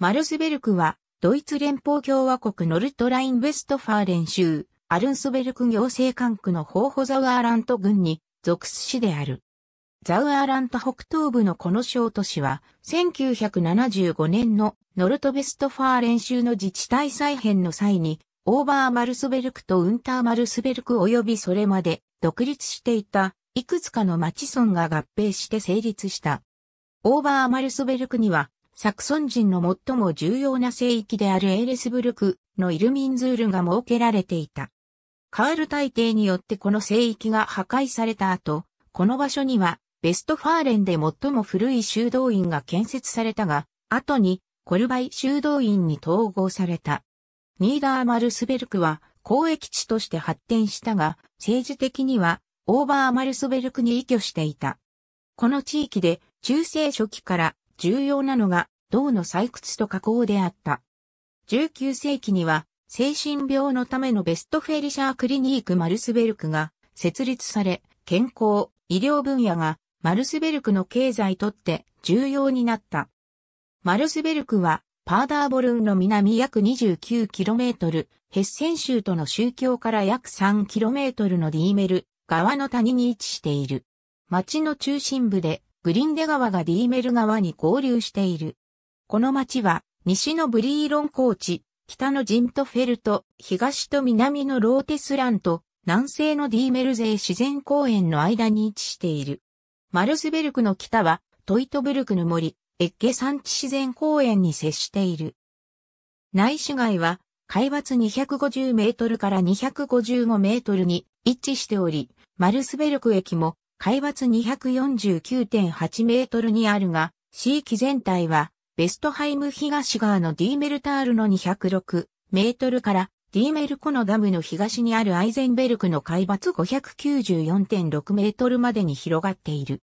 マルスベルクは、ドイツ連邦共和国ノルトライン・ウェストファーレン州、アルンスベルク行政管区のホーホザウアーラント郡に属す市である。ザウアーラント北東部のこの小都市は、1975年のノルトベストファーレン州の自治体再編の際に、オーバーマルスベルクとウンターマルスベルク及びそれまで独立していた、いくつかの町村が合併して成立した。オーバーマルスベルクには、サクソン人の最も重要な聖域であるエーレスブルクのイルミンズールが設けられていた。カール大帝によってこの聖域が破壊された後、この場所にはベストファーレンで最も古い修道院が建設されたが、後にコルバイ修道院に統合された。ニーダーマルスベルクは交易地として発展したが、政治的にはオーバーマルスベルクに依拠していた。この地域で中世初期から重要なのが銅の採掘と加工であった。19世紀には、精神病のためのベストフェリシャークリニークマルスベルクが設立され、健康、医療分野がマルスベルクの経済とって重要になった。マルスベルクはパーダーボルンの南約 29km、ヘッセン州との宗教から約 3km のディーメル川の谷に位置している。町の中心部でグリンデ川がディーメル川に合流している。この町は、西のブリーロン高地、北のジントフェルト、東と南のローテスランと、南西のディーメルゼー自然公園の間に位置している。マルスベルクの北は、トイトブルクの森、エッゲ山地自然公園に接している。内市街は、海抜250メートルから255メートルに位置しており、マルスベルク駅も海抜249.8メートルにあるが、地域全体はベストハイム東側のディーメルタールの206メートルからディーメルコのダムの東にあるアイゼンベルクの海抜594.6メートルまでに広がっている。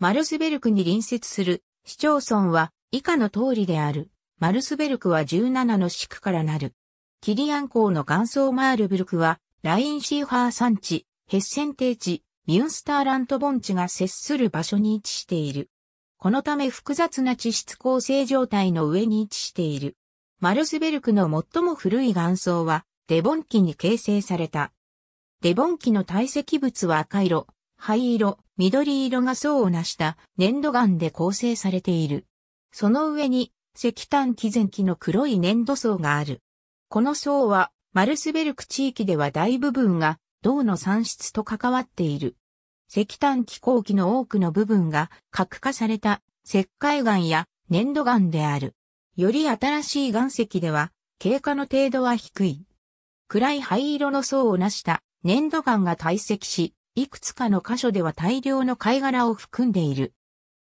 マルスベルクに隣接する市町村は以下の通りである。マルスベルクは17の市区からなる。キリアン港の元祖マールブルクは、ラインシーファー山地、ヘッセン低地、ミュンスターラント盆地が接する場所に位置している。このため複雑な地質構成状態の上に位置している。マルスベルクの最も古い岩層は、デボン紀に形成された。デボン紀の堆積物は赤色、灰色、緑色が層を成した粘土岩で構成されている。その上に石炭紀前期の黒い粘土層がある。この層はマルスベルク地域では大部分が銅の産出と関わっている。石炭気候機の多くの部分が核化された石灰岩や粘土岩である。より新しい岩石では経過の程度は低い。暗い灰色の層を成した粘土岩が堆積し、いくつかの箇所では大量の貝殻を含んでいる。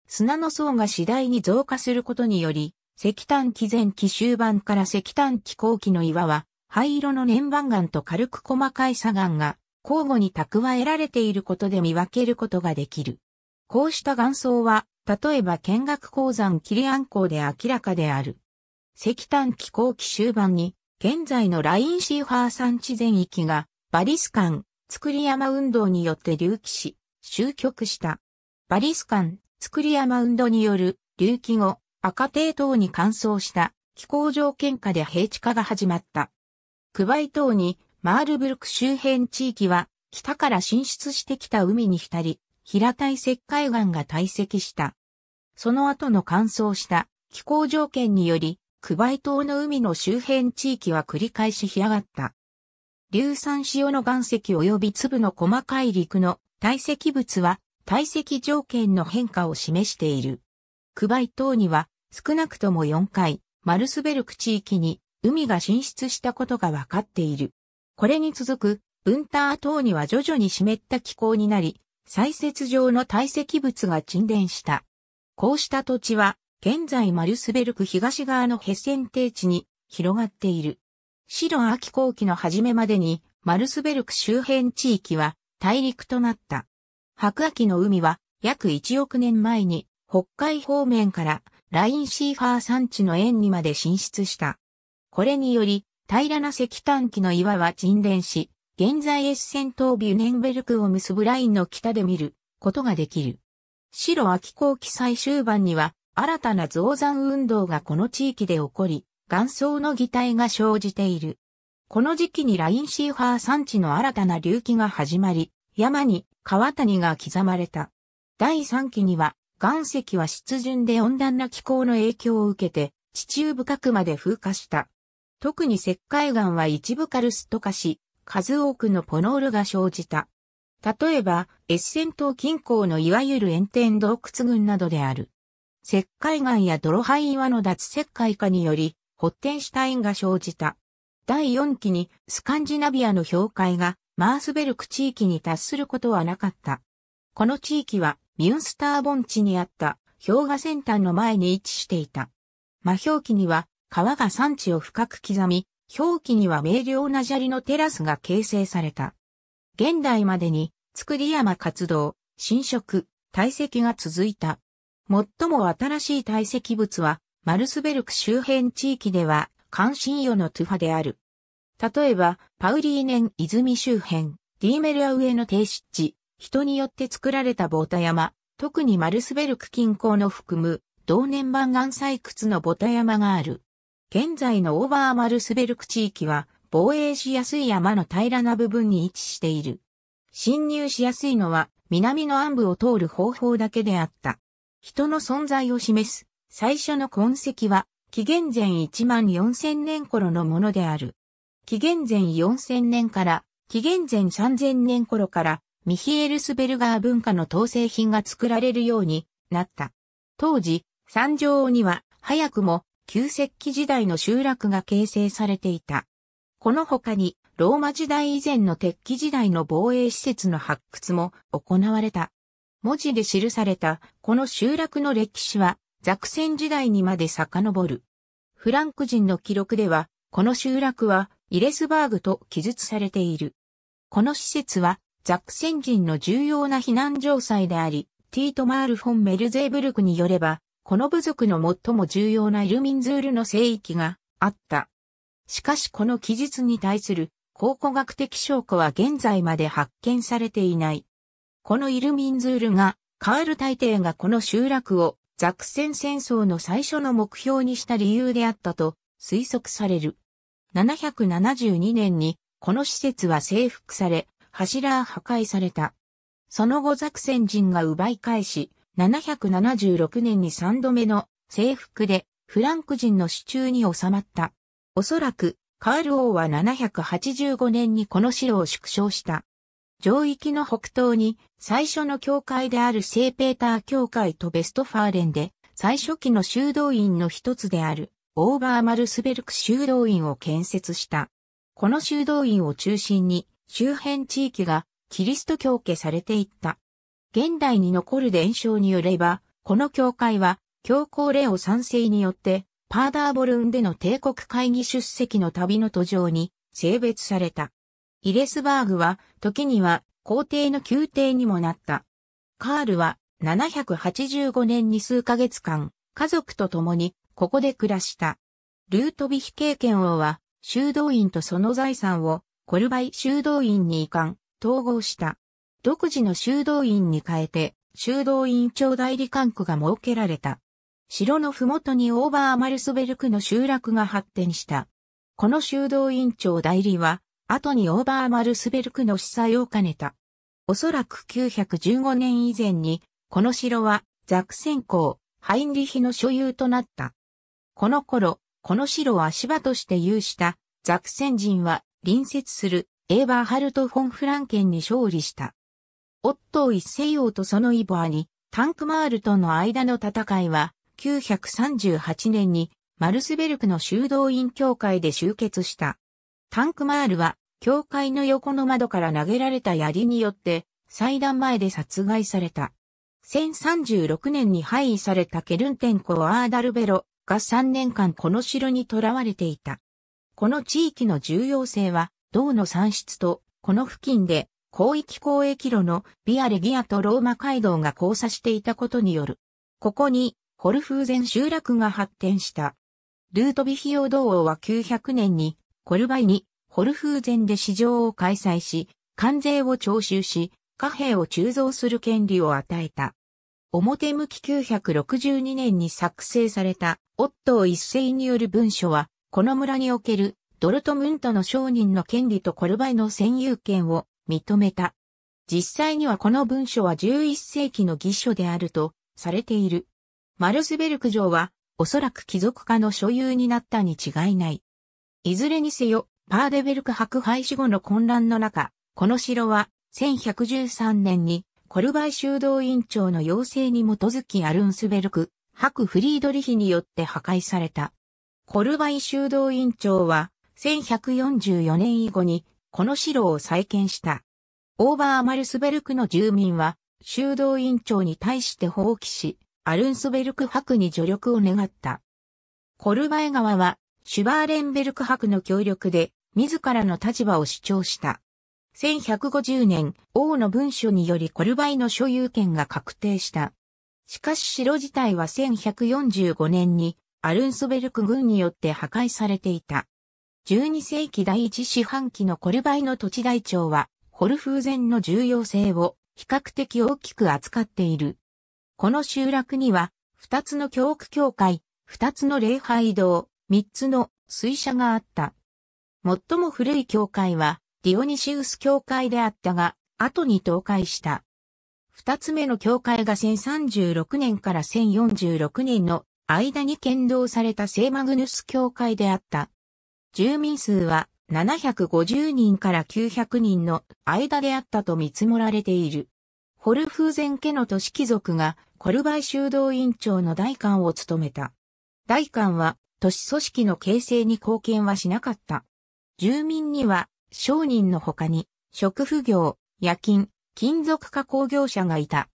砂の層が次第に増加することにより、石炭期前期終盤から石炭気後期の岩は、灰色の粘板岩と軽く細かい砂岩が交互に蓄えられていることで見分けることができる。こうした岩層は、例えば見学鉱山キリアン港で明らかである。石炭気候期終盤に、現在のラインシーファー山地全域が、バリスカン、作り山運動によって隆起し、終局した。バリスカン、作り山運動による隆起後、赤帝等に乾燥した気候条件下で平地化が始まった。クバイ等にマールブルク周辺地域は、北から進出してきた海に浸り、平たい石灰岩が堆積した。その後の乾燥した気候条件により、クバイ島の海の周辺地域は繰り返し干上がった。硫酸塩の岩石及び粒の細かい陸の堆積物は堆積条件の変化を示している。クバイ島には少なくとも4回、マルスベルク地域に海が進出したことがわかっている。これに続く、ウンター等には徐々に湿った気候になり、採雪場の堆積物が沈殿した。こうした土地は、現在マルスベルク東側のヘッセン低地に広がっている。白秋後期の初めまでに、マルスベルク周辺地域は大陸となった。白秋の海は約1億年前に北海方面からラインシーファー山地の縁にまで進出した。これにより平らな石炭機の岩は沈殿し、現在エッセンビュネンベルクを結ぶラインの北で見ることができる。白秋後期最終盤には、新たな増産運動がこの地域で起こり、岩層の擬態が生じている。この時期にラインシーファー山地の新たな隆起が始まり、山に川谷が刻まれた。第3期には、岩石は湿潤で温暖な気候の影響を受けて、地中深くまで風化した。特に石灰岩は一部カルスト化し、数多くのポノールが生じた。例えば、エッセン島近郊のいわゆる炎天洞窟群などである。石灰岩や泥灰岩の脱石灰化により、発展した因が生じた。第4期にスカンジナビアの氷塊がマースベルク地域に達することはなかった。この地域はミュンスター盆地にあった氷河先端の前に位置していた。魔氷期には川が山地を深く刻み、表記には明瞭な砂利のテラスが形成された。現代までに、作り山活動、侵食、堆積が続いた。最も新しい堆積物は、マルスベルク周辺地域では、関心与のトゥファである。例えば、パウリーネン泉周辺、ディーメルアウェの低湿地、人によって作られたボタ山、特にマルスベルク近郊の含む、同年版岩採掘のボタ山がある。現在のオーバーマルスベルク地域は、防衛しやすい山の平らな部分に位置している。侵入しやすいのは、南の暗部を通る方法だけであった。人の存在を示す、最初の痕跡は、紀元前1万4000年頃のものである。紀元前4000年から、紀元前3000年頃から、ミヒエルスベルガー文化の統制品が作られるようになった。当時、山上には早くも旧石器時代の集落が形成されていた。この他に、ローマ時代以前の鉄器時代の防衛施設の発掘も行われた。文字で記されたこの集落の歴史はザクセン時代にまで遡る。フランク人の記録では、この集落はイレスバーグと記述されている。この施設はザクセン人の重要な避難城塞であり、ティートマール・フォン・メルゼーブルクによれば、この部族の最も重要なイルミンズールの聖域があった。しかしこの記述に対する考古学的証拠は現在まで発見されていない。このイルミンズールが、カール大帝がこの集落をザクセン戦争の最初の目標にした理由であったと推測される。772年にこの施設は征服され、柱破壊された。その後ザクセン人が奪い返し、776年に3度目の征服でフランク人の手中に収まった。おそらく、カール王は785年にこの城を縮小した。上域の北東に最初の教会である聖ペーター教会とベストファーレンで最初期の修道院の一つであるオーバーマルスベルク修道院を建設した。この修道院を中心に周辺地域がキリスト教化されていった。現代に残る伝承によれば、この教会は、教皇レオ賛成によって、パーダーボルンでの帝国会議出席の旅の途上に性別された。イレスバーグは、時には皇帝の宮廷にもなった。カールは、785年に数ヶ月間、家族と共に、ここで暮らした。ルートヴィヒ経験王は、修道院とその財産を、コルバイ修道院に移管、統合した。独自の修道院に変えて、修道院長代理管区が設けられた。城の麓にオーバーマルスベルクの集落が発展した。この修道院長代理は、後にオーバーマルスベルクの司祭を兼ねた。おそらく915年以前に、この城はザクセン公、ハインリヒの所有となった。この頃、この城は芝として有したザクセン人は隣接するエーバーハルト・フォン・フランケンに勝利した。オットー一世王とそのイボアニ、タンクマールとの間の戦いは、938年にマルスベルクの修道院教会で集結した。タンクマールは、教会の横の窓から投げられた槍によって、祭壇前で殺害された。1036年に廃位されたケルンテンコアーダルベロが3年間この城に囚われていた。この地域の重要性は、銅の産出と、この付近で広域交易路のビアレギアとローマ街道が交差していたことによる。ここに、ホルフーゼン集落が発展した。ルートビヒオ同王は900年に、コルバイに、ホルフーゼンで市場を開催し、関税を徴収し、貨幣を鋳造する権利を与えた。表向き962年に作成された、オットー一世による文書は、この村における、ドルトムントの商人の権利とコルバイの占有権を認めた。実際にはこの文書は11世紀の義書であるとされている。マルスベルク城はおそらく貴族家の所有になったに違いない。いずれにせよ、パーデベルク博廃止後の混乱の中、この城は1113年にコルバイ修道院長の要請に基づきアルンスベルク、博フリードリヒによって破壊された。コルバイ修道院長は1144年以後にこの城を再建した。オーバーマルスベルクの住民は、修道院長に対して放棄し、アルンスベルク博に助力を願った。コルバエ川は、シュバーレンベルク博の協力で、自らの立場を主張した。1150年、王の文書によりコルバイの所有権が確定した。しかし城自体は1145年にアルンスベルク軍によって破壊されていた。12世紀第一四半期のコルバイの土地台帳は、ホルフーゼンの重要性を比較的大きく扱っている。この集落には、二つの教区教会、二つの礼拝堂、三つの水車があった。最も古い教会は、ディオニシウス教会であったが、後に倒壊した。二つ目の教会が1036年から1046年の間に建造された聖マグヌス教会であった。住民数は750人から900人の間であったと見積もられている。ホルフーゼン家の都市貴族がコルバイ修道院長の大官を務めた。大官は都市組織の形成に貢献はしなかった。住民には商人の他に食不業、夜勤、金属加工業者がいた。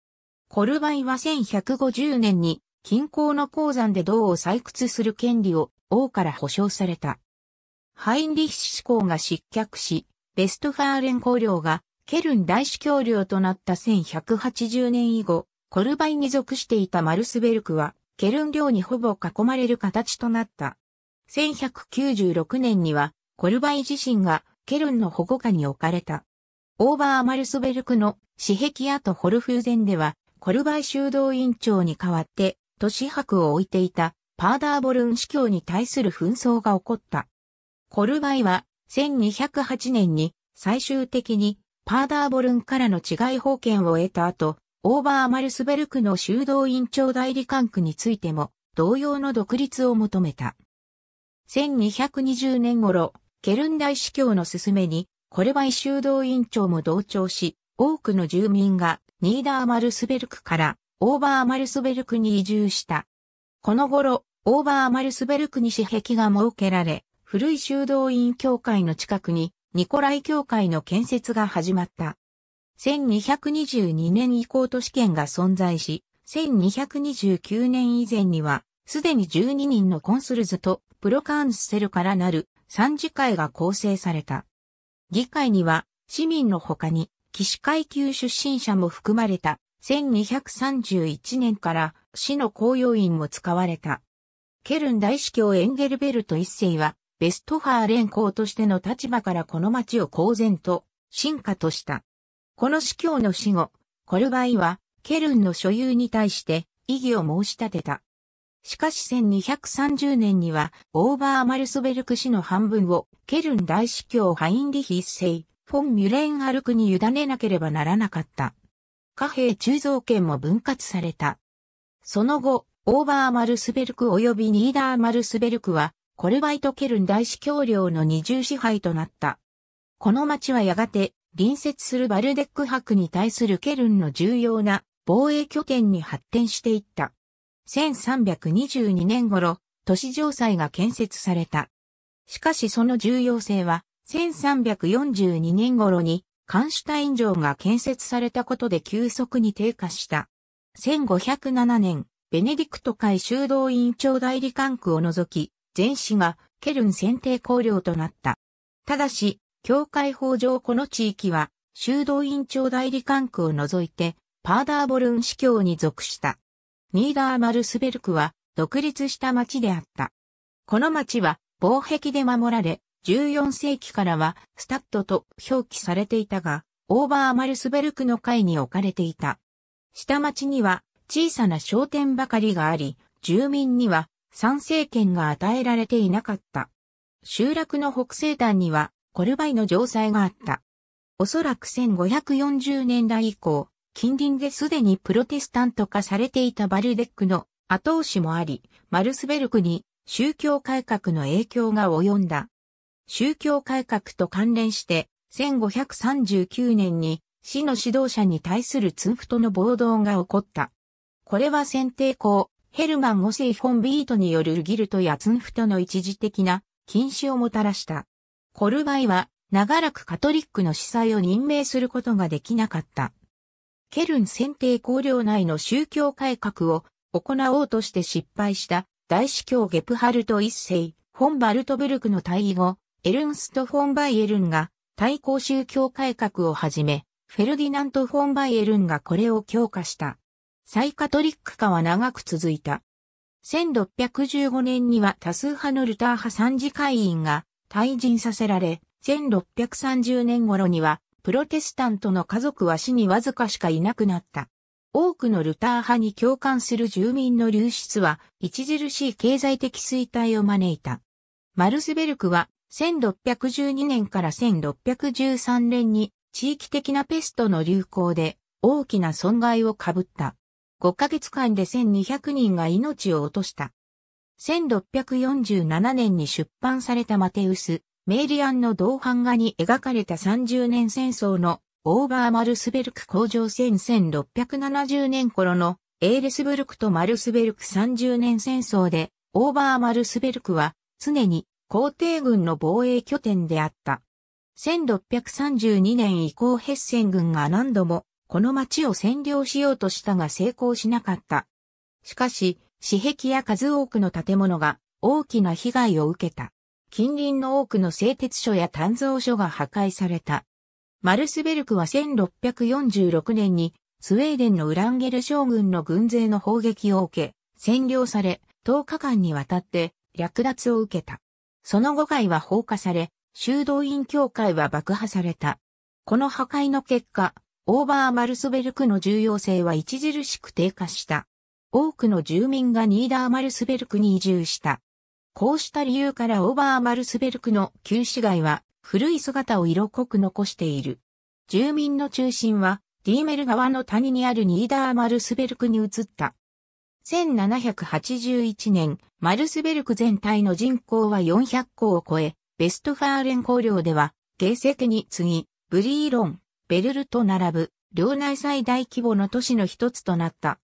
コルバイは1150年に近郊の鉱山で銅を採掘する権利を王から保障された。ハインリッシュ公が失脚し、ベストファーレン公領がケルン大司教領となった1180年以後、コルバイに属していたマルスベルクは、ケルン領にほぼ囲まれる形となった。1196年には、コルバイ自身がケルンの保護下に置かれた。オーバーマルスベルクの私壁跡ホルフーゼンでは、コルバイ修道院長に代わって、都市博を置いていたパーダーボルン司教に対する紛争が起こった。コルバイは1208年に最終的にパーダーボルンからの治外法権を得た後、オーバーマルスベルクの修道院長代理官区についても同様の独立を求めた。1220年頃、ケルン大司教の勧めに、コルバイ修道院長も同調し、多くの住民がニーダーマルスベルクからオーバーマルスベルクに移住した。この頃、オーバーマルスベルクに私壁が設けられ、古い修道院教会の近くにニコライ教会の建設が始まった。1222年以降都市圏が存在し、1229年以前には、すでに12人のコンスルズとプロカーンスセルからなる三次会が構成された。議会には市民の他に騎士階級出身者も含まれた1231年から市の公用員も使われた。ケルン大司教エンゲルベルト一世はベストファー連行としての立場からこの町を公然と進化とした。この司教の死後、コルバイはケルンの所有に対して異議を申し立てた。しかし1230年には、オーバーマルスベルク氏の半分を、ケルン大司教ハインリヒ一世、フォン・ミュレンアルクに委ねなければならなかった。貨幣鋳造権も分割された。その後、オーバーマルスベルク及びニーダーマルスベルクは、コルバイトケルン大司教領の二重支配となった。この町はやがて、隣接するバルデック博に対するケルンの重要な防衛拠点に発展していった。1322年頃、都市城塞が建設された。しかしその重要性は、1342年頃に、カンシュタイン城が建設されたことで急速に低下した。1507年、ベネディクト会修道院長代理管区を除き、全市がケルン選定公領となった。ただし、教会法上この地域は、修道院長代理管区を除いて、パーダーボルン司教に属した。ニーダーマルスベルクは、独立した町であった。この町は、防壁で守られ、14世紀からは、スタッドと表記されていたが、オーバーマルスベルクの会に置かれていた。下町には、小さな商店ばかりがあり、住民には参政権が与えられていなかった。集落の北西端にはコルバイの城塞があった。おそらく1540年代以降、近隣ですでにプロテスタント化されていたバルデックの後押しもあり、マルスベルクに宗教改革の影響が及んだ。宗教改革と関連して、1539年に市の指導者に対するツンフトの暴動が起こった。これは選定校、ヘルマン5世本ビートによるギルトやツンフトの一時的な禁止をもたらした。コルバイは長らくカトリックの司祭を任命することができなかった。ケルン選定公領内の宗教改革を行おうとして失敗した大司教ゲプハルト一世、フォン・バルトブルクの退位後、エルンスト・フォン・バイエルンが対抗宗教改革をはじめ、フェルディナント・フォン・バイエルンがこれを強化した。サイカトリック化は長く続いた。1615年には多数派のルター派参事会員が退陣させられ、1630年頃にはプロテスタントの家族は死にわずかしかいなくなった。多くのルター派に共感する住民の流出は著しい経済的衰退を招いた。マルスベルクは1612年から1613年に地域的なペストの流行で大きな損害を被った。5ヶ月間で1200人が命を落とした。1647年に出版されたマテウス、メイリアンの同版画に描かれた30年戦争のオーバーマルスベルク工場戦1670年頃のエーレスブルクとマルスベルク30年戦争でオーバーマルスベルクは常に皇帝軍の防衛拠点であった。1632年以降ヘッセン軍が何度もこの町を占領しようとしたが成功しなかった。しかし、私壁や数多くの建物が大きな被害を受けた。近隣の多くの製鉄所や炭造所が破壊された。マルスベルクは1646年にスウェーデンのウランゲル将軍の軍勢の砲撃を受け、占領され、10日間にわたって略奪を受けた。その後回は放火され、修道院協会は爆破された。この破壊の結果、オーバーマルスベルクの重要性は著しく低下した。多くの住民がニーダーマルスベルクに移住した。こうした理由からオーバーマルスベルクの旧市街は古い姿を色濃く残している。住民の中心はディーメル川の谷にあるニーダーマルスベルクに移った。1781年、マルスベルク全体の人口は400校を超え、ベストファーレン公領では、ゲーセケに次ぎ、ブリーロン、ベルルと並ぶ、領内最大規模の都市の一つとなった。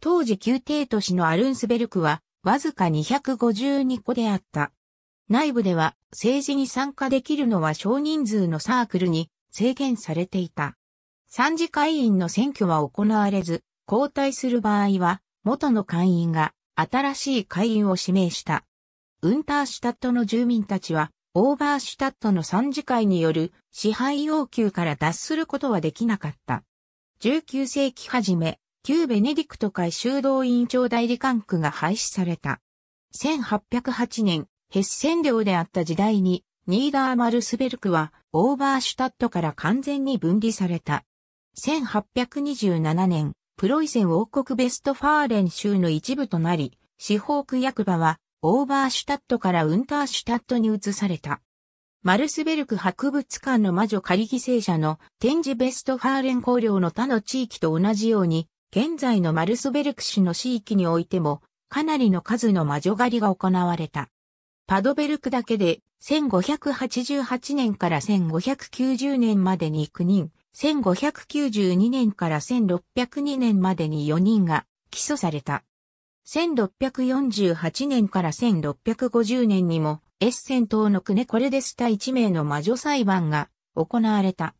当時宮廷都市のアルンスベルクは、わずか252個であった。内部では、政治に参加できるのは少人数のサークルに制限されていた。三次会員の選挙は行われず、交代する場合は、元の会員が新しい会員を指名した。ウンターシュタットの住民たちは、オーバーシュタットの参事会による支配要求から脱することはできなかった。19世紀初め、旧ベネディクト会修道院長代理官区が廃止された。1808年、ヘッセン領であった時代に、ニーダーマルスベルクは、オーバーシュタットから完全に分離された。1827年、プロイセン王国ベストファーレン州の一部となり、司法区役場はオーバーシュタットからウンターシュタットに移された。マルスベルク博物館の魔女仮犠牲者の展示ベストファーレン公領の他の地域と同じように、現在のマルスベルク市の地域においても、かなりの数の魔女狩りが行われた。パドベルクだけで、1588年から1590年までに9人、1592年から1602年までに4人が起訴された。1648年から1650年にも、エッセン島のクネコレデスタ1名の魔女裁判が行われた。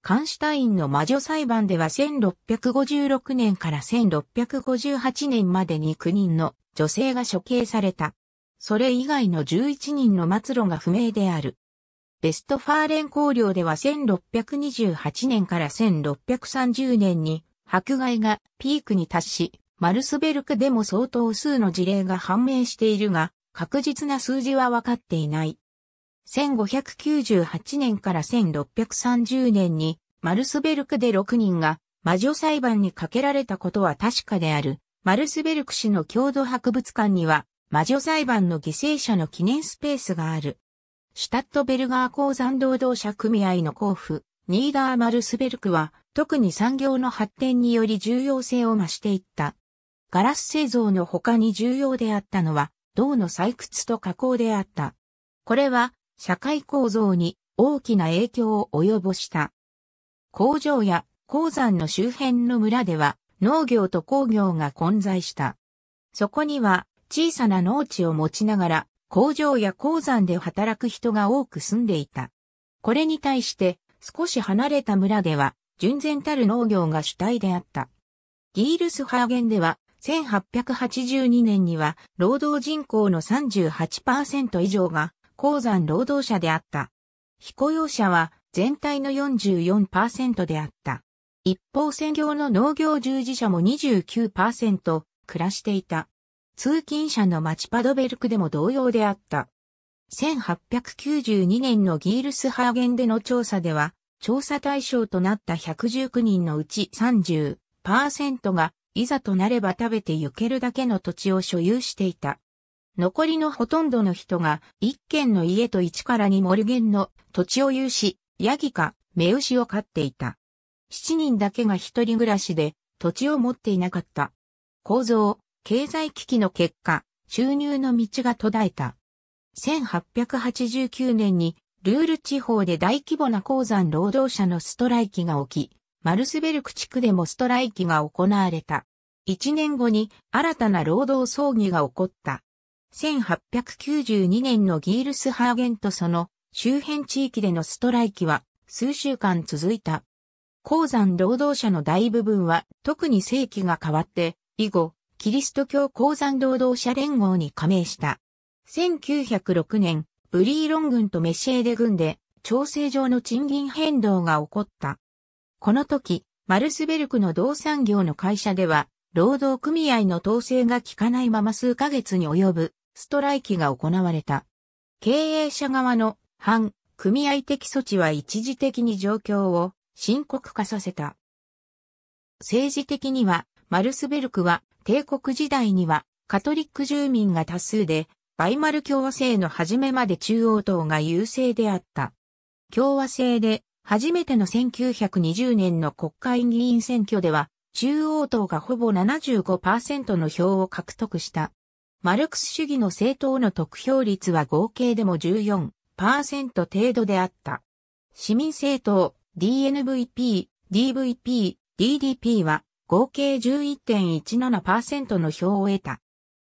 カンシュタインの魔女裁判では1656年から1658年までに9人の女性が処刑された。それ以外の11人の末路が不明である。ベストファーレン公領では1628年から1630年に迫害がピークに達し、マルスベルクでも相当数の事例が判明しているが、確実な数字は分かっていない。1598年から1630年に、マルスベルクで6人が魔女裁判にかけられたことは確かである。マルスベルク市の郷土博物館には、魔女裁判の犠牲者の記念スペースがある。シュタットベルガー鉱山労働者組合の交付、ニーダーマルスベルクは、特に産業の発展により重要性を増していった。ガラス製造の他に重要であったのは、銅の採掘と加工であった。これは、社会構造に大きな影響を及ぼした。工場や鉱山の周辺の村では、農業と工業が混在した。そこには、小さな農地を持ちながら、工場や鉱山で働く人が多く住んでいた。これに対して、少し離れた村では、純然たる農業が主体であった。ギールスハーゲンでは、1882年には労働人口の38%以上が鉱山労働者であった。非雇用者は全体の44%であった。一方専業の農業従事者も29%暮らしていた。通勤者の町パドベルクでも同様であった。1892年のギールスハーゲンでの調査では、調査対象となった119人のうち30%がいざとなれば食べて行けるだけの土地を所有していた。残りのほとんどの人が一軒の家と一からにモルゲンの土地を有し、ヤギかメウシを飼っていた。七人だけが一人暮らしで土地を持っていなかった。構造、経済危機の結果、収入の道が途絶えた。1889年にルール地方で大規模な鉱山労働者のストライキが起き、マルスベルク地区でもストライキが行われた。1年後に新たな労働争議が起こった。1892年のギールスハーゲンとその周辺地域でのストライキは数週間続いた。鉱山労働者の大部分は特に世紀が変わって以後、キリスト教鉱山労働者連合に加盟した。1906年、ブリーロン軍とメシエーデ軍で調整上の賃金変動が起こった。この時、マルスベルクの同産業の会社では、労働組合の統制が効かないまま数ヶ月に及ぶストライキが行われた。経営者側の反組合的措置は一時的に状況を深刻化させた。政治的には、マルスベルクは帝国時代にはカトリック住民が多数で、バイマル共和制の初めまで中央党が優勢であった。共和制で初めての1920年の国会議員選挙では、中央党がほぼ75%の票を獲得した。マルクス主義の政党の得票率は合計でも14%程度であった。市民政党 DNVP、DVP、DDP は合計11.17%の票を得た。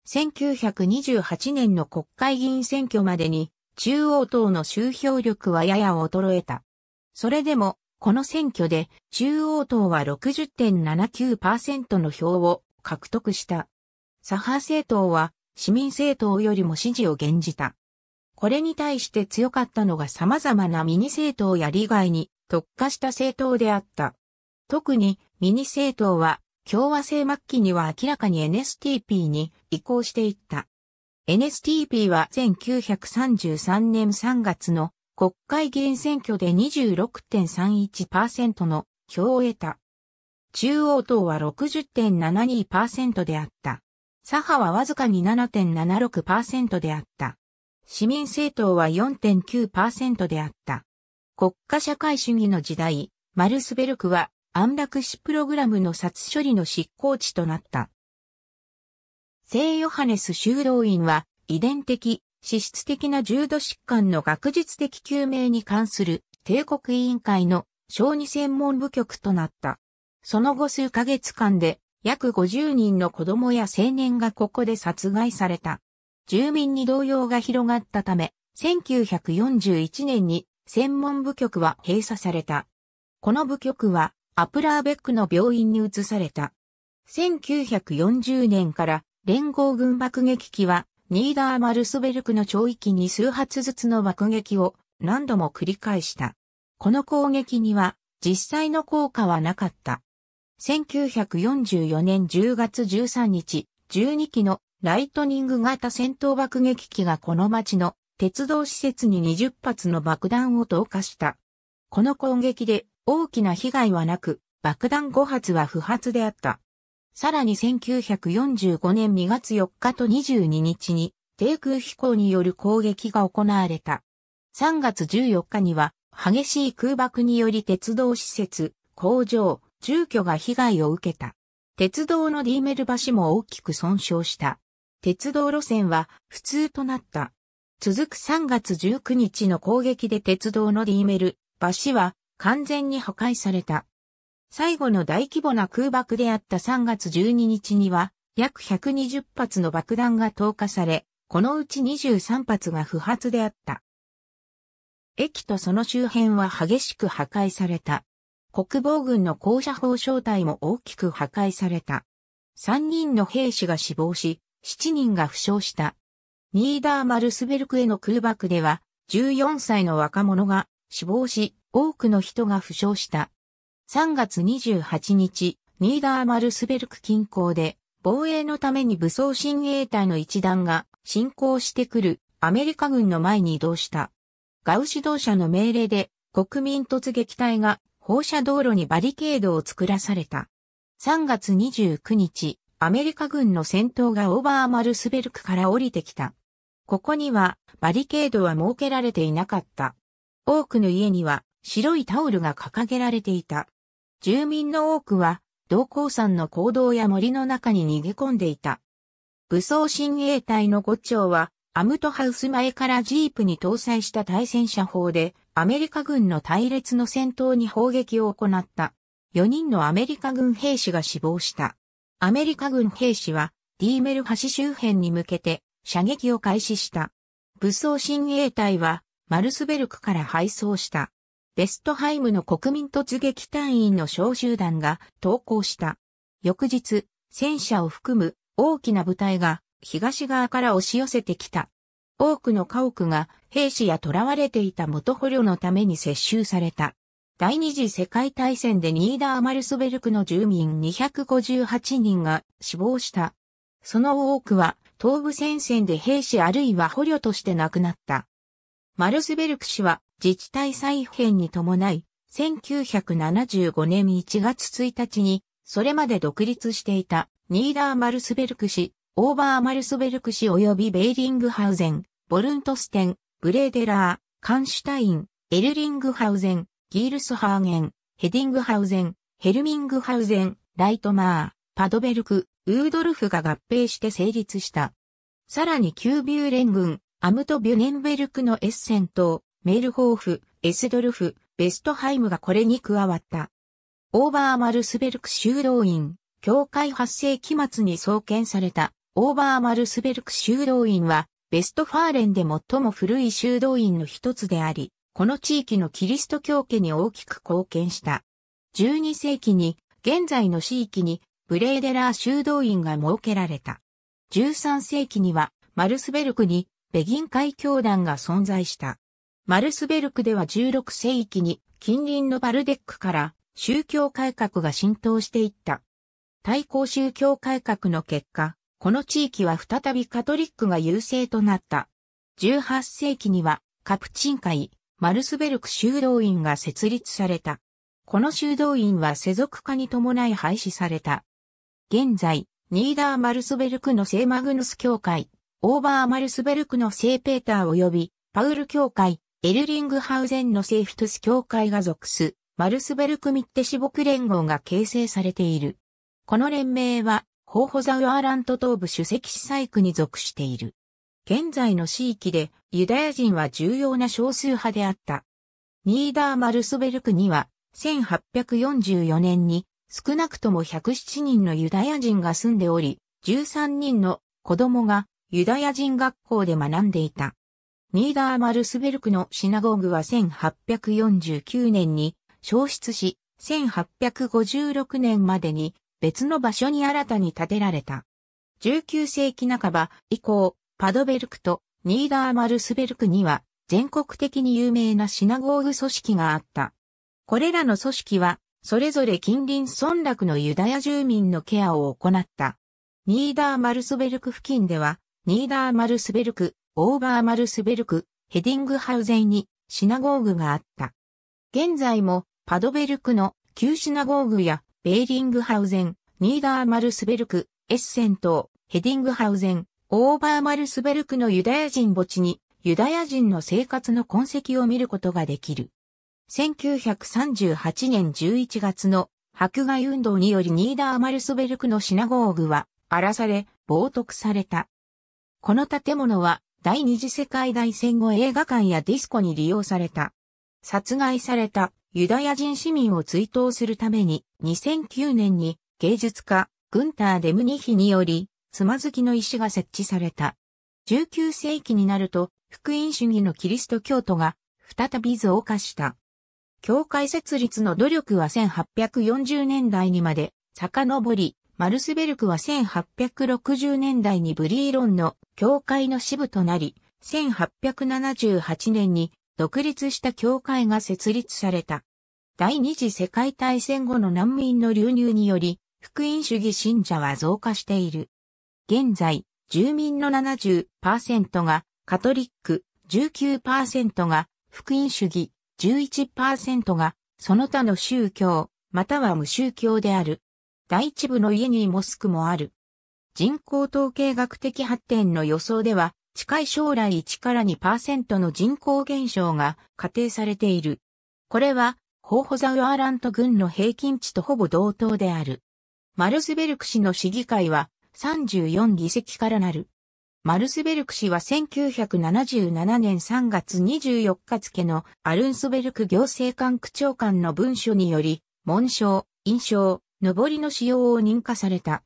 1928年の国会議員選挙までに中央党の集票力はやや衰えた。それでも、この選挙で中央党は60.79%の票を獲得した。左派政党は市民政党よりも支持を減じた。これに対して強かったのが様々なミニ政党や利害に特化した政党であった。特にミニ政党は共和制末期には明らかに NSTP に移行していった。NSTP は1933年3月の国会議員選挙で26.31%の票を得た。中央党は60.72%であった。左派はわずかに7.76%であった。市民政党は4.9%であった。国家社会主義の時代、マルスベルクは安楽死プログラムの殺処理の執行地となった。聖ヨハネス修道院は遺伝的資質的な重度疾患の学術的究明に関する帝国委員会の小児専門部局となった。その後数ヶ月間で約50人の子供や青年がここで殺害された。住民に動揺が広がったため、1941年に専門部局は閉鎖された。この部局はアプラーベックの病院に移された。1940年から連合軍爆撃機はニーダーマルスベルクの超域に数発ずつの爆撃を何度も繰り返した。この攻撃には実際の効果はなかった。1944年10月13日、12機のライトニング型戦闘爆撃機がこの町の鉄道施設に20発の爆弾を投下した。この攻撃で大きな被害はなく、爆弾5発は不発であった。さらに1945年2月4日と22日に低空飛行による攻撃が行われた。3月14日には激しい空爆により鉄道施設、工場、住居が被害を受けた。鉄道のディーメル橋も大きく損傷した。鉄道路線は不通となった。続く3月19日の攻撃で鉄道のディーメル橋は完全に破壊された。最後の大規模な空爆であった3月12日には、約120発の爆弾が投下され、このうち23発が不発であった。駅とその周辺は激しく破壊された。国防軍の高射砲小隊も大きく破壊された。3人の兵士が死亡し、7人が負傷した。ニーダーマルスベルクへの空爆では、14歳の若者が死亡し、多くの人が負傷した。3月28日、ニーダーマルスベルク近郊で、防衛のために武装親衛隊の一団が侵攻してくるアメリカ軍の前に移動した。ガウ指導者の命令で国民突撃隊が放射道路にバリケードを作らされた。3月29日、アメリカ軍の戦闘がオーバーマルスベルクから降りてきた。ここにはバリケードは設けられていなかった。多くの家には白いタオルが掲げられていた。住民の多くは、同行山の行動や森の中に逃げ込んでいた。武装親衛隊の5丁は、アムトハウス前からジープに搭載した対戦車砲で、アメリカ軍の隊列の戦闘に砲撃を行った。4人のアメリカ軍兵士が死亡した。アメリカ軍兵士は、ディーメル橋周辺に向けて、射撃を開始した。武装親衛隊は、マルスベルクから敗走した。ベストハイムの国民突撃隊員の小集団が投降した。翌日、戦車を含む大きな部隊が東側から押し寄せてきた。多くの家屋が兵士や囚われていた元捕虜のために接収された。第二次世界大戦でニーダーマルスベルクの住民258人が死亡した。その多くは東部戦線で兵士あるいは捕虜として亡くなった。マルスベルク氏は自治体再編に伴い、1975年1月1日に、それまで独立していた、ニーダーマルスベルク氏、オーバーマルスベルク氏及びベーリングハウゼン、ボルントステン、ブレーデラー、カンシュタイン、エルリングハウゼン、ギールスハーゲン、ヘディングハウゼン、ヘルミングハウゼン、ライトマー、パドベルク、ウードルフが合併して成立した。さらにキュービューレン軍、アムト・ビュネンベルクのエッセン島、メルホーフ、エスドルフ、ベストハイムがこれに加わった。オーバーマルスベルク修道院、教会発生期末に創建された、オーバーマルスベルク修道院は、ベストファーレンで最も古い修道院の一つであり、この地域のキリスト教家に大きく貢献した。12世紀に、現在の地域に、ブレーデラー修道院が設けられた。13世紀には、マルスベルクに、ベギン会教団が存在した。マルスベルクでは16世紀に近隣のバルデックから宗教改革が浸透していった。対抗宗教改革の結果、この地域は再びカトリックが優勢となった。18世紀にはカプチン会、マルスベルク修道院が設立された。この修道院は世俗化に伴い廃止された。現在、ニーダーマルスベルクの聖マグヌス教会、オーバーマルスベルクの聖ペーター及びパウル教会、エルリングハウゼンのセーフトス協会が属す、マルスベルクミッテシボク連合が形成されている。この連盟は、ホーホザウアーラント東部主席司祭区に属している。現在の地域でユダヤ人は重要な少数派であった。ニーダーマルスベルクには、1844年に少なくとも107人のユダヤ人が住んでおり、13人の子供がユダヤ人学校で学んでいた。ニーダーマルスベルクのシナゴーグは1849年に消失し、1856年までに別の場所に新たに建てられた。19世紀半ば以降、パドベルクとニーダーマルスベルクには全国的に有名なシナゴーグ組織があった。これらの組織は、それぞれ近隣村落のユダヤ住民のケアを行った。ニーダーマルスベルク付近では、ニーダーマルスベルク、オーバーマルスベルク、ヘディングハウゼイにシナゴーグがあった。現在もパドベルクの旧シナゴーグやベーリングハウゼン、ニーダーマルスベルク、エッセント、ヘディングハウゼン、オーバーマルスベルクのユダヤ人墓地にユダヤ人の生活の痕跡を見ることができる。1938年11月の迫害運動によりニーダーマルスベルクのシナゴーグは荒らされ、冒涜された。この建物は第二次世界大戦後映画館やディスコに利用された。殺害されたユダヤ人市民を追悼するために2009年に芸術家グンター・デムニヒによりつまずきの石が設置された。19世紀になると福音主義のキリスト教徒が再び増加した。教会設立の努力は1840年代にまで遡り、マルスベルクは1860年代にブリーロンの教会の支部となり、1878年に独立した教会が設立された。第二次世界大戦後の難民の流入により、福音主義信者は増加している。現在、住民の70%がカトリック、19%が福音主義、11%がその他の宗教、または無宗教である。第一部の家にモスクもある。人口統計学的発展の予想では、近い将来1から2%の人口減少が仮定されている。これは、ホーホザウアーラント郡の平均値とほぼ同等である。マルスベルク氏の市議会は34議席からなる。マルスベルク氏は1977年3月24日付のアルンスベルク行政官区長官の文書により、紋章、印象、上りの使用を認可された。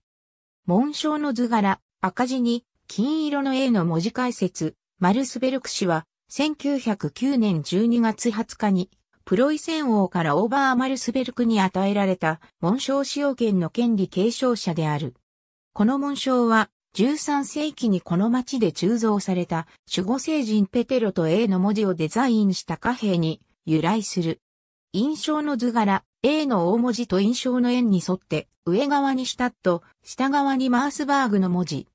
紋章の図柄、赤字に、金色の A の文字解説、マルスベルク氏は、1909年12月20日に、プロイセン王からオーバーマルスベルクに与えられた紋章使用権の権利継承者である。この紋章は、13世紀にこの町で鋳造された守護聖人ペテロと A の文字をデザインした貨幣に由来する。印象の図柄、A の大文字と印象の円に沿って、上側にしたっと、下側にマースバーグの文字。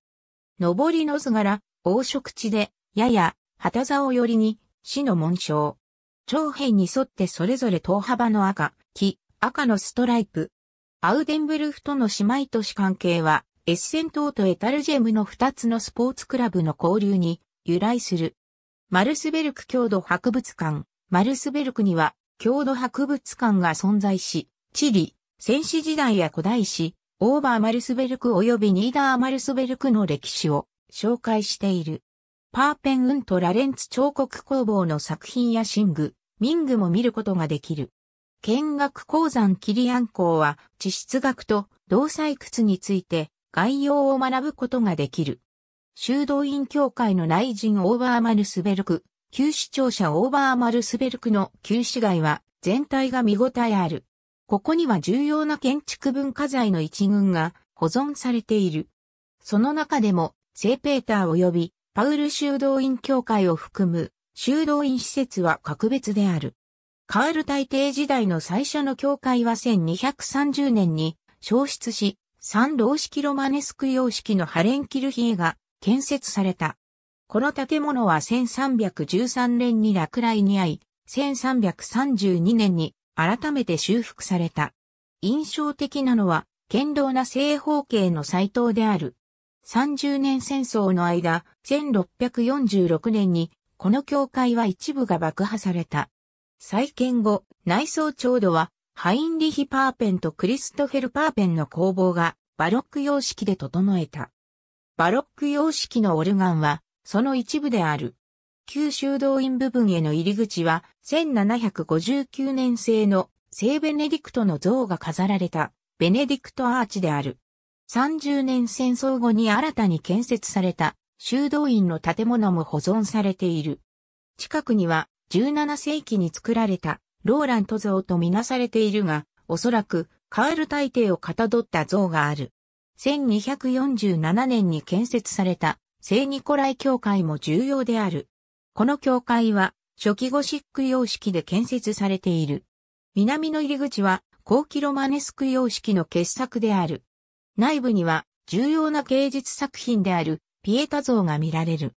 上りの図柄、黄色地で、やや、旗竿寄りに、死の紋章。長辺に沿ってそれぞれ等幅の赤、黄、赤のストライプ。アウデンブルフとの姉妹都市関係は、エッセン島とエタルジェムの二つのスポーツクラブの交流に由来する。マルスベルク郷土博物館、マルスベルクには、郷土博物館が存在し、地理、戦士時代や古代史、オーバーマルスベルク及びニーダーマルスベルクの歴史を紹介している。パーペンウント・ラレンツ彫刻工房の作品や寝具、民具も見ることができる。見学鉱山キリアン校は地質学と同採掘について概要を学ぶことができる。修道院協会の内人オーバーマルスベルク、旧市庁舎オーバーマルスベルクの旧市街は全体が見応えある。ここには重要な建築文化財の一群が保存されている。その中でも、聖ペーター及びパウル修道院協会を含む修道院施設は格別である。カール大帝時代の最初の教会は1230年に消失し、三老式ロマネスク様式のハレンキルヒエが建設された。この建物は1313年に落雷に遭い、1332年に改めて修復された。印象的なのは、堅牢な正方形の斎藤である。30年戦争の間、1646年に、この教会は一部が爆破された。再建後、内装調度は、ハインリヒ・パーペンとクリストフェル・パーペンの工房が、バロック様式で整えた。バロック様式のオルガンは、その一部である。旧修道院部分への入り口は、1759年製の聖ベネディクトの像が飾られた、ベネディクトアーチである。30年戦争後に新たに建設された修道院の建物も保存されている。近くには17世紀に作られたローラント像とみなされているが、おそらくカール大帝をかたどった像がある。1247年に建設された聖ニコライ教会も重要である。この教会は初期ゴシック様式で建設されている。南の入り口は後期ロマネスク様式の傑作である。内部には重要な芸術作品であるピエタ像が見られる。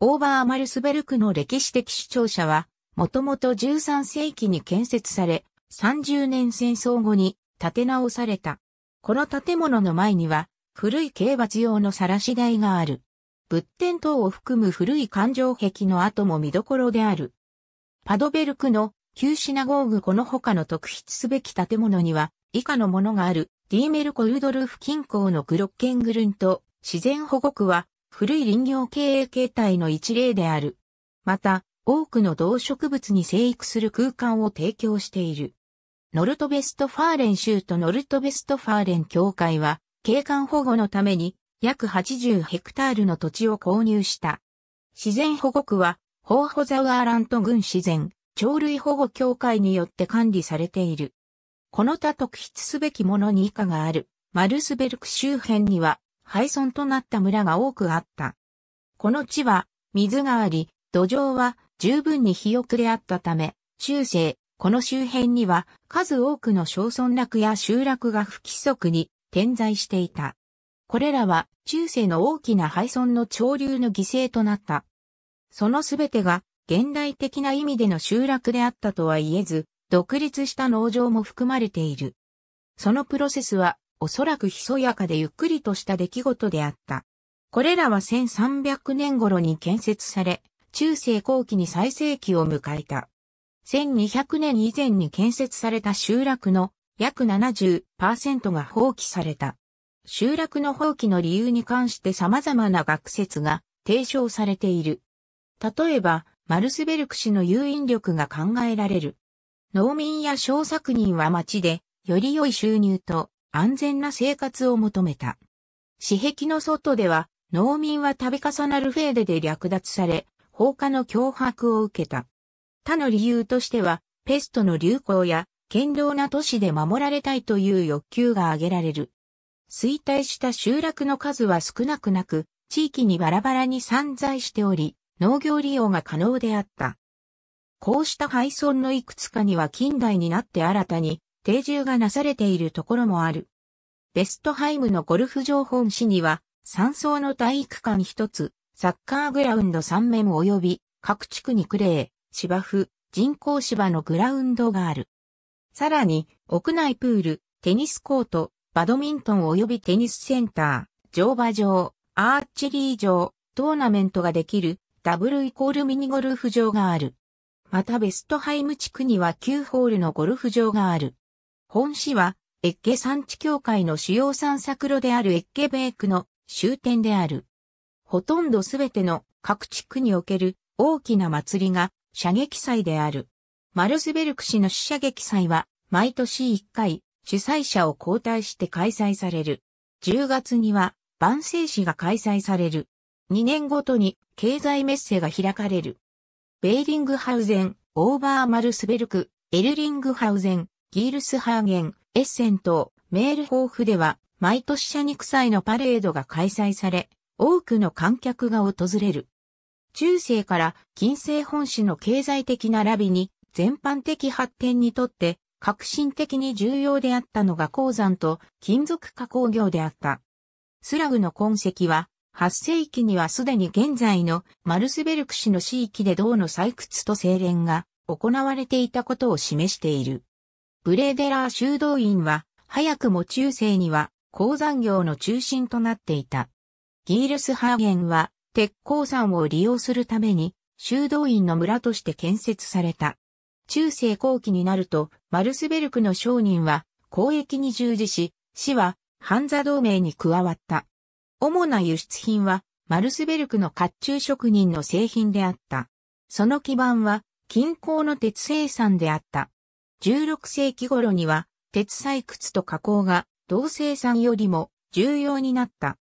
オーバー・マルスベルクの歴史的主張者は、もともと13世紀に建設され、30年戦争後に建て直された。この建物の前には、古い刑罰用の晒し台がある。仏典等を含む古い環状壁の跡も見どころである。パドベルクの旧シナゴーグこの他の特筆すべき建物には以下のものがあるディーメルコルドルフ近郊のグロッケングルンと自然保護区は古い林業経営形態の一例である。また、多くの動植物に生育する空間を提供している。ノルトベストファーレン州とノルトベストファーレン協会は、景観保護のために約80ヘクタールの土地を購入した。自然保護区は、ホーホザウアーラント郡自然、鳥類保護協会によって管理されている。この他特筆すべきものに以下がある。マルスベルク周辺には廃村となった村が多くあった。この地は水があり、土壌は十分に日遅れあったため、中世、この周辺には数多くの小村落や集落が不規則に点在していた。これらは中世の大きな廃村の潮流の犠牲となった。そのすべてが現代的な意味での集落であったとは言えず、独立した農場も含まれている。そのプロセスはおそらくひそやかでゆっくりとした出来事であった。これらは1300年頃に建設され、中世後期に最盛期を迎えた。1200年以前に建設された集落の約70%が放棄された。集落の放棄の理由に関して様々な学説が提唱されている。例えば、マルスベルク氏の誘引力が考えられる。農民や小作人は町で、より良い収入と安全な生活を求めた。私壁の外では、農民は度重なるフェーデで略奪され、放火の脅迫を受けた。他の理由としては、ペストの流行や、堅牢な都市で守られたいという欲求が挙げられる。衰退した集落の数は少なくなく、地域にバラバラに散在しており、農業利用が可能であった。こうした廃村のいくつかには近代になって新たに定住がなされているところもある。ベストハイムのゴルフ情報誌には、山荘の体育館一つ、サッカーグラウンド3面及び、各地区にクレー、芝生、人工芝のグラウンドがある。さらに、屋内プール、テニスコート、バドミントン及びテニスセンター、乗馬場、アーチェリー場、トーナメントができる、ダブルイコールミニゴルフ場がある。またベストハイム地区には9ホールのゴルフ場がある。本市は、エッケ産地協会の主要産作路であるエッケベークの終点である。ほとんどすべての各地区における大きな祭りが射撃祭である。マルスベルク市の死射撃祭は毎年1回主催者を交代して開催される。10月には万世市が開催される。2年ごとに経済メッセが開かれる。ベーリングハウゼン、オーバーマルスベルク、エルリングハウゼン、ギールスハーゲン、エッセント、メールホーフでは毎年社肉祭のパレードが開催され、多くの観客が訪れる。中世から近世本市の経済的なラビに全般的発展にとって革新的に重要であったのが鉱山と金属加工業であった。スラグの痕跡は、8世紀にはすでに現在のマルスベルク市の市域で銅の採掘と精錬が行われていたことを示している。ブレーデラー修道院は、早くも中世には鉱山業の中心となっていた。ギールスハーゲンは、鉄鉱山を利用するために、修道院の村として建設された。中世後期になると、マルスベルクの商人は、交易に従事し、市は、ハンザ同盟に加わった。主な輸出品は、マルスベルクの甲冑職人の製品であった。その基盤は、近郊の鉄生産であった。16世紀頃には、鉄採掘と加工が、同生産よりも重要になった。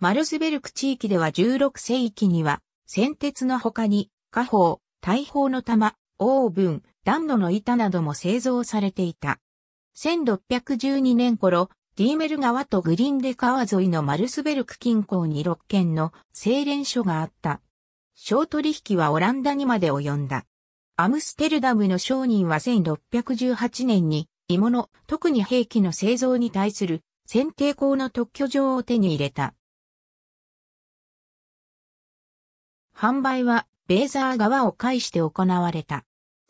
マルスベルク地域では16世紀には、先鉄の他に、火砲、大砲の弾、オーブン、暖炉の板なども製造されていた。1612年頃、ディーメル川とグリンデ川沿いのマルスベルク近郊に6軒の精錬所があった。商取引はオランダにまで及んだ。アムステルダムの商人は1618年に鋳物、特に兵器の製造に対する選定工の特許状を手に入れた。販売はベーザー川を介して行われた。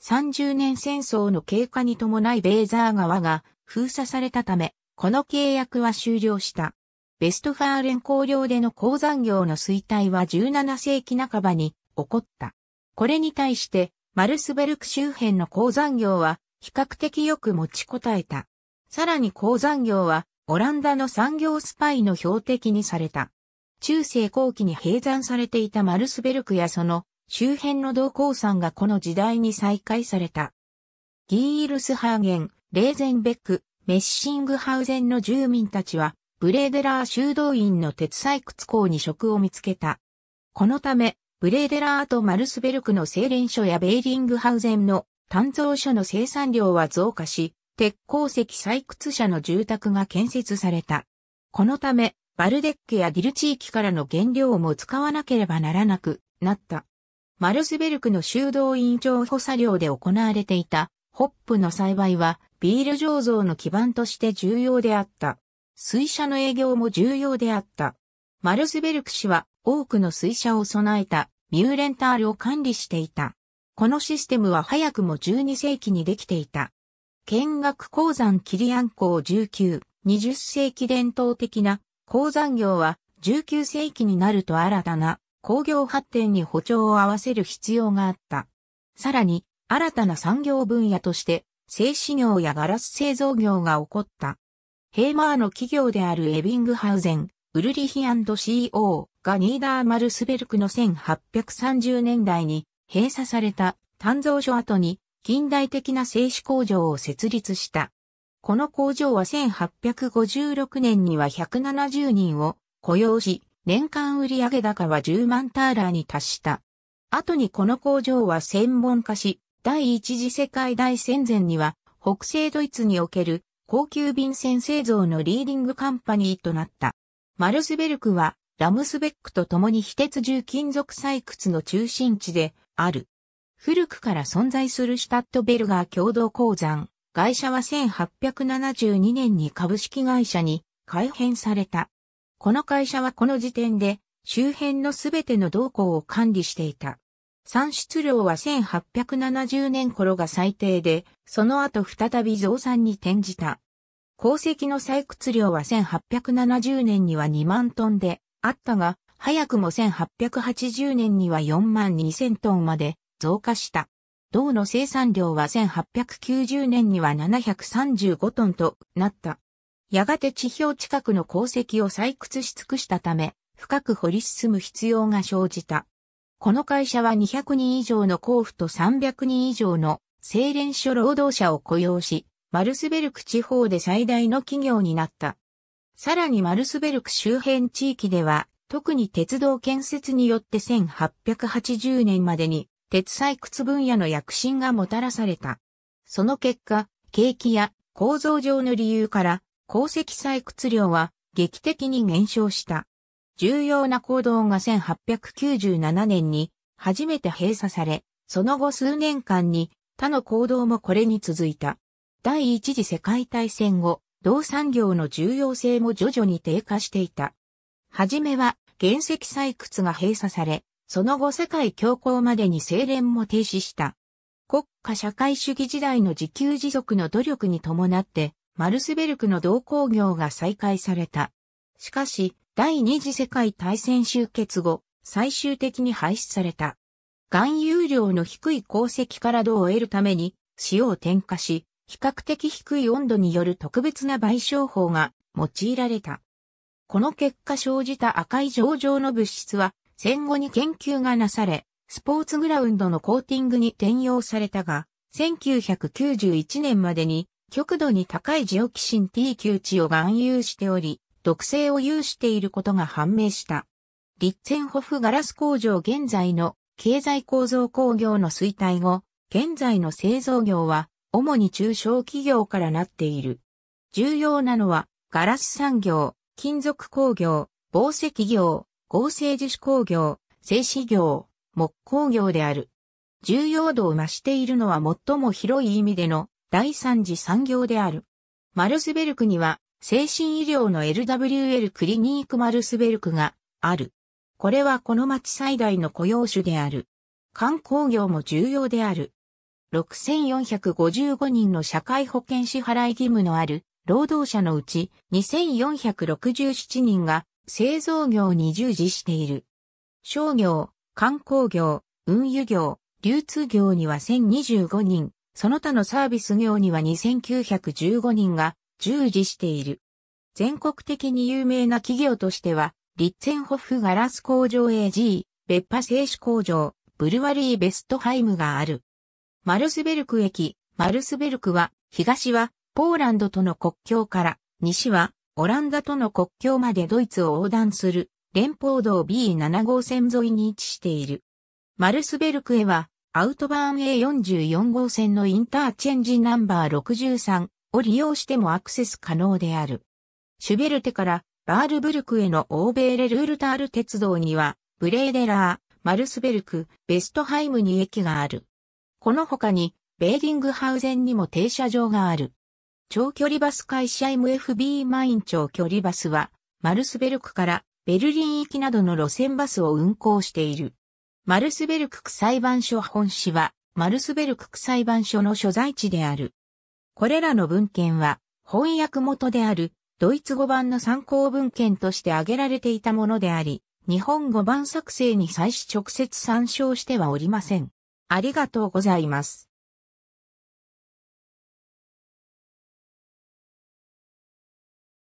30年戦争の経過に伴いベーザー川が封鎖されたため、この契約は終了した。ベストファーレン工業での鉱山業の衰退は17世紀半ばに起こった。これに対して、マルスベルク周辺の鉱山業は比較的よく持ちこたえた。さらに鉱山業はオランダの産業スパイの標的にされた。中世後期に閉山されていたマルスベルクやその周辺の同鉱山がこの時代に再開された。ギールスハーゲン、レーゼンベック、メッシングハウゼンの住民たちは、ブレーデラー修道院の鉄採掘工に職を見つけた。このため、ブレーデラーとマルスベルクの精錬所やベイリングハウゼンの炭造所の生産量は増加し、鉄鉱石採掘者の住宅が建設された。このため、バルデッケやディル地域からの原料も使わなければならなくなった。マルスベルクの修道院長補佐料で行われていたホップの栽培はビール醸造の基盤として重要であった。水車の営業も重要であった。マルスベルク氏は多くの水車を備えたミューレンタールを管理していた。このシステムは早くも12世紀にできていた。見学鉱山キリアン港19、20世紀伝統的な鉱山業は19世紀になると新たな工業発展に歩調を合わせる必要があった。さらに、新たな産業分野として、製紙業やガラス製造業が起こった。ヘイマーの企業であるエビングハウゼン、ウルリヒ &CO がニーダーマルスベルクの1830年代に閉鎖された炭造所跡に近代的な製紙工場を設立した。この工場は1856年には170人を雇用し、年間売上高は10万ターラーに達した。後にこの工場は専門化し、第一次世界大戦前には北西ドイツにおける高級便船製造のリーディングカンパニーとなった。マルスベルクはラムスベックと共に非鉄重金属採掘の中心地である。古くから存在するシュタットベルガー共同鉱山。会社は1872年に株式会社に改編された。この会社はこの時点で周辺のすべての動向を管理していた。産出量は1870年頃が最低で、その後再び増産に転じた。鉱石の採掘量は1870年には2万トンであったが、早くも1880年には4万2000トンまで増加した。銅の生産量は1890年には735トンとなった。やがて地表近くの鉱石を採掘し尽くしたため、深く掘り進む必要が生じた。この会社は200人以上の甲府と300人以上の精錬所労働者を雇用し、マルスベルク地方で最大の企業になった。さらにマルスベルク周辺地域では、特に鉄道建設によって1880年までに鉄採掘分野の躍進がもたらされた。その結果、景気や構造上の理由から鉱石採掘量は劇的に減少した。重要な坑道が1897年に初めて閉鎖され、その後数年間に他の坑道もこれに続いた。第一次世界大戦後、同産業の重要性も徐々に低下していた。はじめは原石採掘が閉鎖され、その後世界恐慌までに精錬も停止した。国家社会主義時代の自給自足の努力に伴って、マルスベルクの同行業が再開された。しかし、第二次世界大戦終結後、最終的に廃止された。含有量の低い鉱石から銅を得るために、塩を添加し、比較的低い温度による特別な賠償法が用いられた。この結果生じた赤い上場の物質は、戦後に研究がなされ、スポーツグラウンドのコーティングに転用されたが、1991年までに極度に高いジオキシン T9 値を含有しており、毒性を有していることが判明した。リッツェンホフガラス工場現在の経済構造工業の衰退後、現在の製造業は主に中小企業からなっている。重要なのはガラス産業、金属工業、防石業、合成樹脂工業、製紙業、木工業である。重要度を増しているのは最も広い意味での第三次産業である。マルスベルクには、精神医療の LWL クリニークマルスベルクがある。これはこの町最大の雇用種である。観光業も重要である。6455人の社会保険支払い義務のある労働者のうち2467人が製造業に従事している。商業、観光業、運輸業、流通業には1025人、その他のサービス業には2915人が従事している。全国的に有名な企業としては、リッツェンホフガラス工場 AG、別派製紙工場、ブルワリーベストハイムがある。マルスベルク駅、マルスベルクは、東はポーランドとの国境から、西はオランダとの国境までドイツを横断する連邦道 B7 号線沿いに位置している。マルスベルクへはアウトバーン A44 号線のインターチェンジナンバー63を利用してもアクセス可能である。シュベルテからバールブルクへのオーベーレルールタール鉄道には、ブレーデラー、マルスベルク、ベストハイムに駅がある。この他に、ベーディングハウゼンにも停車場がある。長距離バス会社 MFB マイン長距離バスは、マルスベルクからベルリン行きなどの路線バスを運行している。マルスベルク区裁判所本市は、マルスベルク区裁判所の所在地である。これらの文献は、翻訳元である、ドイツ語版の参考文献として挙げられていたものであり、日本語版作成に際し直接参照してはおりません。ありがとうございます。